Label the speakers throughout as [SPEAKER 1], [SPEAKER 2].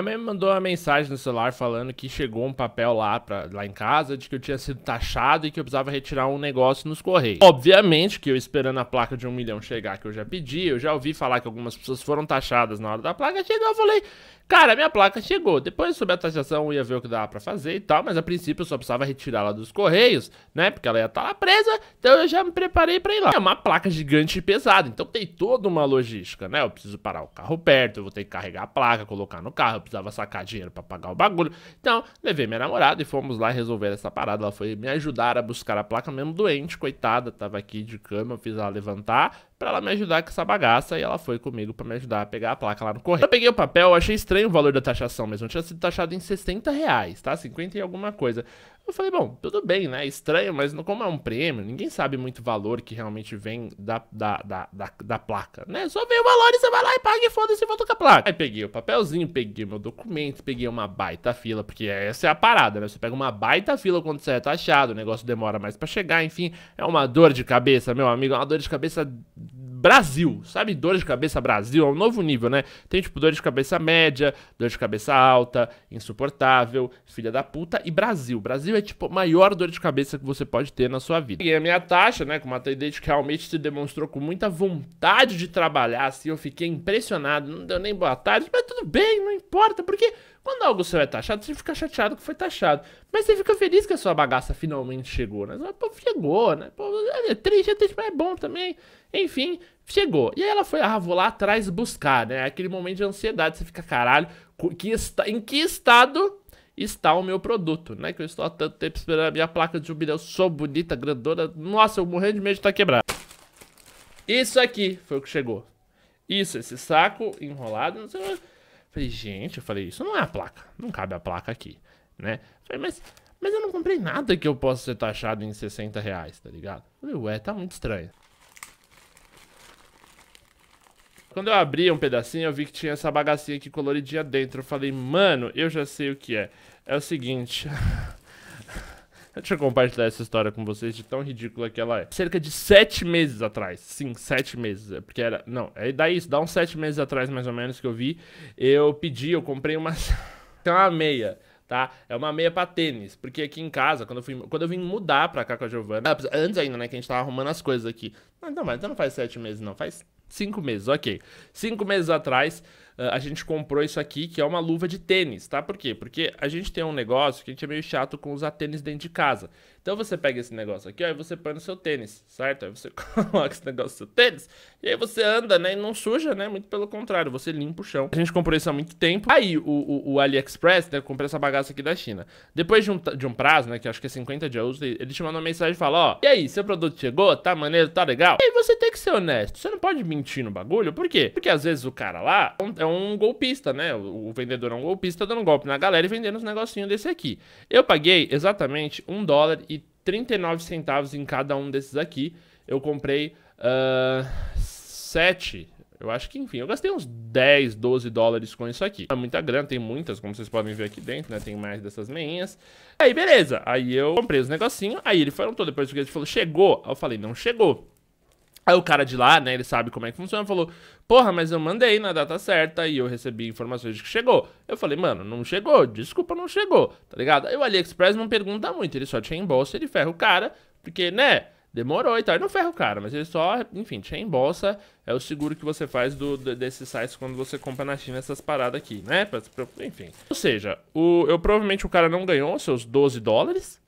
[SPEAKER 1] Minha mãe me mandou uma mensagem no celular falando que chegou um papel lá, pra, lá em casa de que eu tinha sido taxado e que eu precisava retirar um negócio nos correios. Obviamente que eu esperando a placa de um milhão chegar que eu já pedi, eu já ouvi falar que algumas pessoas foram taxadas na hora da placa, chegou eu falei, Cara, minha placa chegou. Depois sobre a taxação eu ia ver o que dava pra fazer e tal, mas a princípio eu só precisava retirá-la dos correios, né? Porque ela ia estar tá lá presa, então eu já me preparei pra ir lá. É uma placa gigante e pesada, então tem toda uma logística, né? Eu preciso parar o carro perto, eu vou ter que carregar a placa, colocar no carro, eu precisava sacar dinheiro pra pagar o bagulho. Então, levei minha namorada e fomos lá resolver essa parada. Ela foi me ajudar a buscar a placa, mesmo doente, coitada, tava aqui de cama, eu fiz ela levantar, para ela me ajudar com essa bagaça e ela foi comigo para me ajudar a pegar a placa lá no correio. Eu peguei o papel, achei estranho o valor da taxação, mesmo, tinha sido taxado em 60 reais, tá? 50 e alguma coisa. Eu falei, bom, tudo bem, né? Estranho, mas como é um prêmio, ninguém sabe muito o valor que realmente vem da, da, da, da, da placa, né? Só vem o valor e você vai lá e paga e foda-se e volta com a placa. Aí peguei o papelzinho, peguei meu documento, peguei uma baita fila, porque essa é a parada, né? Você pega uma baita fila quando você é taxado, o negócio demora mais pra chegar, enfim. É uma dor de cabeça, meu amigo, é uma dor de cabeça Brasil, sabe? Dor de cabeça Brasil é um novo nível, né? Tem tipo dor de cabeça média, dor de cabeça alta, insuportável, filha da puta e Brasil. Brasil é tipo a maior dor de cabeça que você pode ter na sua vida. E a minha taxa, né, com uma atendente que realmente se demonstrou com muita vontade de trabalhar, assim, eu fiquei impressionado, não deu nem boa tarde, mas tudo bem, não importa, porque quando algo seu é taxado, você fica chateado que foi taxado. Mas você fica feliz que a sua bagaça finalmente chegou, né? Pô, chegou, né? Pô, é, é triste, é triste, mas é bom também. Enfim, chegou. E aí ela foi, ah, vou lá atrás buscar, né? Aquele momento de ansiedade, você fica, caralho, que está em que estado está o meu produto, né? Que eu estou há tanto tempo esperando a minha placa de jubileu, sou bonita, grandona. Nossa, eu morrendo de medo de estar tá quebrado. Isso aqui foi o que chegou. Isso, esse saco enrolado, não sei Falei, gente, eu falei, isso não é a placa. Não cabe a placa aqui, né? falei, mas, mas eu não comprei nada que eu possa ser taxado em 60 reais, tá ligado? Eu falei, ué, tá muito estranho. Quando eu abri um pedacinho, eu vi que tinha essa bagacinha aqui coloridinha dentro. Eu falei, mano, eu já sei o que é. É o seguinte. Deixa eu compartilhar essa história com vocês de tão ridícula que ela é. Cerca de sete meses atrás, sim, sete meses, é porque era... Não, é daí isso, dá uns sete meses atrás mais ou menos que eu vi, eu pedi, eu comprei uma... uma meia tá? É uma meia pra tênis, porque aqui em casa, quando eu, fui, quando eu vim mudar pra cá com a Giovana, ah, antes ainda, né, que a gente tava arrumando as coisas aqui. Não, não, mas então não faz sete meses, não, faz cinco meses, ok. Cinco meses atrás, ah, a gente comprou isso aqui, que é uma luva de tênis, tá? Por quê? Porque a gente tem um negócio que a gente é meio chato com usar tênis dentro de casa. Então você pega esse negócio aqui, ó, e você põe no seu tênis, certo? Aí você coloca esse negócio no seu tênis, e aí você anda, né? E não suja, né? Muito pelo contrário, você limpa o chão. A gente comprou isso há muito tempo. Aí o, o, o AliExpress, né? Eu comprei essa bagaça aqui da China. Depois de um, de um prazo, né? Que acho que é 50 dias ele, ele te manda uma mensagem e fala, ó, e aí, seu produto chegou? Tá maneiro? Tá legal? E aí você tem que ser honesto. Você não pode mentir no bagulho, por quê? Porque às vezes o cara lá é um golpista, né? O, o vendedor é um golpista dando um golpe na galera e vendendo os negocinhos desse aqui. Eu paguei exatamente 1 dólar e 39 centavos em cada um desses aqui. Eu comprei uh, ah, 7. Eu acho que, enfim, eu gastei uns 10, 12 dólares com isso aqui. É muita grana, tem muitas, como vocês podem ver aqui dentro, né? Tem mais dessas meinhas. Aí, beleza. Aí eu comprei os negocinhos. Aí ele perguntou, depois que ele falou, chegou. Aí eu falei, não chegou. Aí o cara de lá, né, ele sabe como é que funciona, falou: Porra, mas eu mandei na data certa e eu recebi informações de que chegou. Eu falei, mano, não chegou, desculpa, não chegou, tá ligado? Aí o AliExpress não pergunta muito, ele só te reembolsa, ele ferra o cara, porque, né, demorou e tal. Ele não ferra o cara, mas ele só, enfim, em bolsa. É o seguro que você faz do, do desses sites quando você compra na China essas paradas aqui, né? Pra, pra, enfim. Ou seja, o, eu provavelmente o cara não ganhou seus 12 dólares,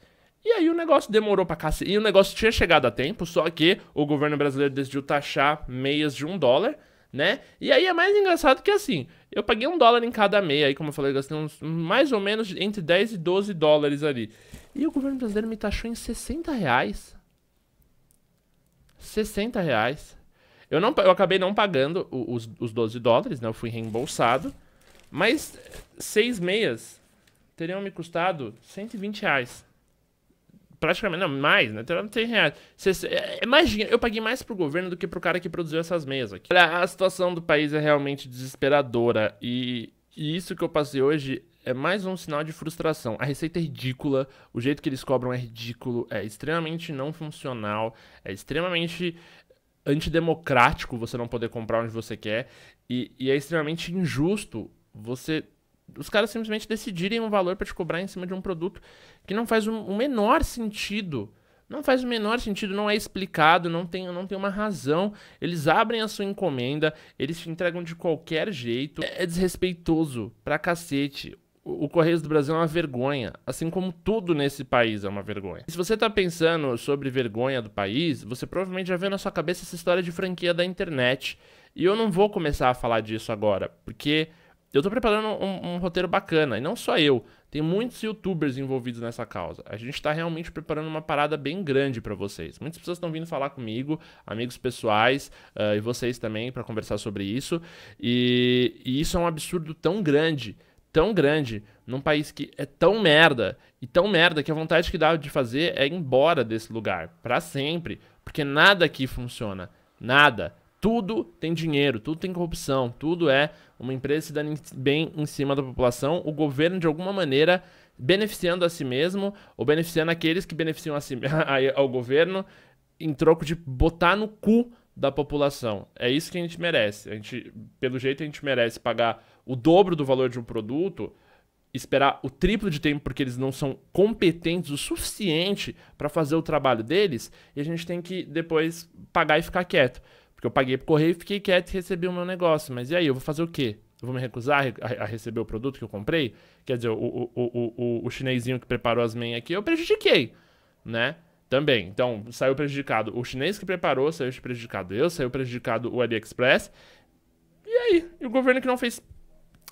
[SPEAKER 1] e aí o negócio demorou pra cacete. E o negócio tinha chegado a tempo, só que o governo brasileiro decidiu taxar meias de um dólar, né? E aí é mais engraçado que assim, eu paguei um dólar em cada meia, aí como eu falei, eu gastei uns, mais ou menos entre 10 e 12 dólares ali. E o governo brasileiro me taxou em 60 reais. 60 reais. Eu, não, eu acabei não pagando os, os 12 dólares, né? Eu fui reembolsado. Mas seis meias teriam me custado 120 reais praticamente, não, mais, né? 300 reais. É, é mais Imagina, Eu paguei mais pro governo do que pro cara que produziu essas mesas aqui. Olha, a situação do país é realmente desesperadora e, e isso que eu passei hoje é mais um sinal de frustração. A receita é ridícula, o jeito que eles cobram é ridículo, é extremamente não funcional, é extremamente antidemocrático você não poder comprar onde você quer e, e é extremamente injusto você os caras simplesmente decidirem um valor para te cobrar em cima de um produto que não faz o um, um menor sentido. Não faz o menor sentido, não é explicado, não tem, não tem uma razão. Eles abrem a sua encomenda, eles te entregam de qualquer jeito. É, é desrespeitoso pra cacete. O, Correios do Brasil é uma vergonha, assim como tudo nesse país é uma vergonha. E se você tá pensando sobre vergonha do país, você provavelmente já vê na sua cabeça essa história de franquia da internet. E eu não vou começar a falar disso agora, porque eu estou preparando um, um, roteiro bacana, e não só eu, tem muitos youtubers envolvidos nessa causa. A gente está realmente preparando uma parada bem grande para vocês. Muitas pessoas estão vindo falar comigo, amigos pessoais uh, e vocês também, para conversar sobre isso. E, e isso é um absurdo tão grande, tão grande, num país que é tão merda, e tão merda que a vontade que dá de fazer é ir embora desse lugar, para sempre, porque nada aqui funciona, nada. Tudo tem dinheiro, tudo tem corrupção, tudo é uma empresa se dando bem em cima da população, o governo de alguma maneira beneficiando a si mesmo ou beneficiando aqueles que beneficiam a si, ao governo em troco de botar no cu da população. É isso que a gente merece. A gente, pelo jeito, a gente merece pagar o dobro do valor de um produto, esperar o triplo de tempo porque eles não são competentes o suficiente para fazer o trabalho deles, e a gente tem que depois pagar e ficar quieto. Porque eu paguei pro correio e fiquei quieto e recebi o meu negócio. Mas e aí, eu vou fazer o quê? Eu vou me recusar a, receber o produto que eu comprei? Quer dizer, o, o, o, o, chinesinho que preparou as men aqui, eu prejudiquei, né? Também. Então, saiu prejudicado o chinês que preparou, saiu prejudicado eu, saiu prejudicado o AliExpress. E aí? E o governo que não fez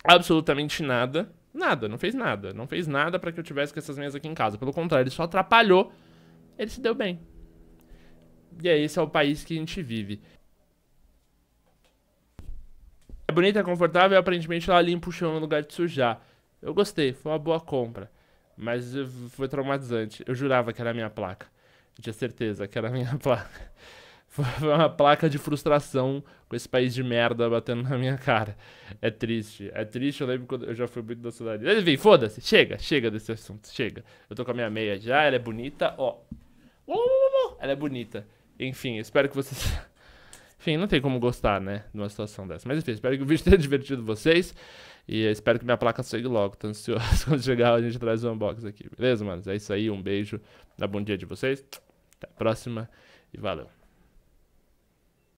[SPEAKER 1] absolutamente nada, nada, não fez nada. Não fez nada para que eu tivesse com essas meias aqui em casa. Pelo contrário, ele só atrapalhou, ele se deu bem. E é esse é o país que a gente vive. É bonita, é confortável e aparentemente ela limpa o chão no lugar de sujar. Eu gostei, foi uma boa compra. Mas foi traumatizante. Eu jurava que era a minha placa. Eu tinha certeza que era a minha placa. Foi uma placa de frustração com esse país de merda batendo na minha cara. É triste. É triste, eu lembro quando eu já fui muito da cidade. Enfim, foda-se. Chega, chega desse assunto. Chega. Eu tô com a minha meia já, ela é bonita, ó. Ela é bonita. Enfim, espero que vocês. Enfim, não tem como gostar, né? De uma situação dessa. Mas enfim, espero que o vídeo tenha divertido vocês. E espero que minha placa chegue logo. Tô ansioso. Quando chegar, a gente traz o um unboxing aqui. Beleza, mano? É isso aí. Um beijo. Dá bom dia de vocês. Até a próxima. E valeu.